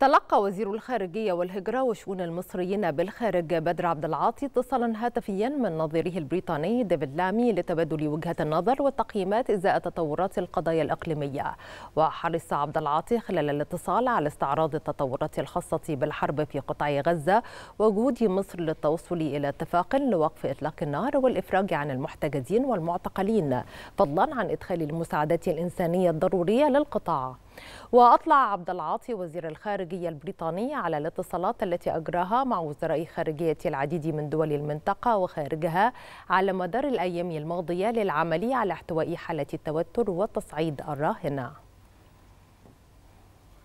تلقى وزير الخارجية والهجرة وشؤون المصريين بالخارج بدر عبد العاطي اتصالا هاتفيا من نظيره البريطاني ديفيد لامي لتبادل وجهة النظر والتقييمات إزاء تطورات القضايا الإقليمية وحرص عبد العاطي خلال الاتصال على استعراض التطورات الخاصة بالحرب في قطاع غزة وجهود مصر للتوصل إلى اتفاق لوقف إطلاق النار والإفراج عن المحتجزين والمعتقلين فضلا عن إدخال المساعدات الإنسانية الضرورية للقطاع واطلع عبد العاطي وزير الخارجيه البريطاني على الاتصالات التي اجراها مع وزراء خارجيه العديد من دول المنطقه وخارجها على مدار الايام الماضيه للعمل على احتواء حاله التوتر وتصعيد الراهنه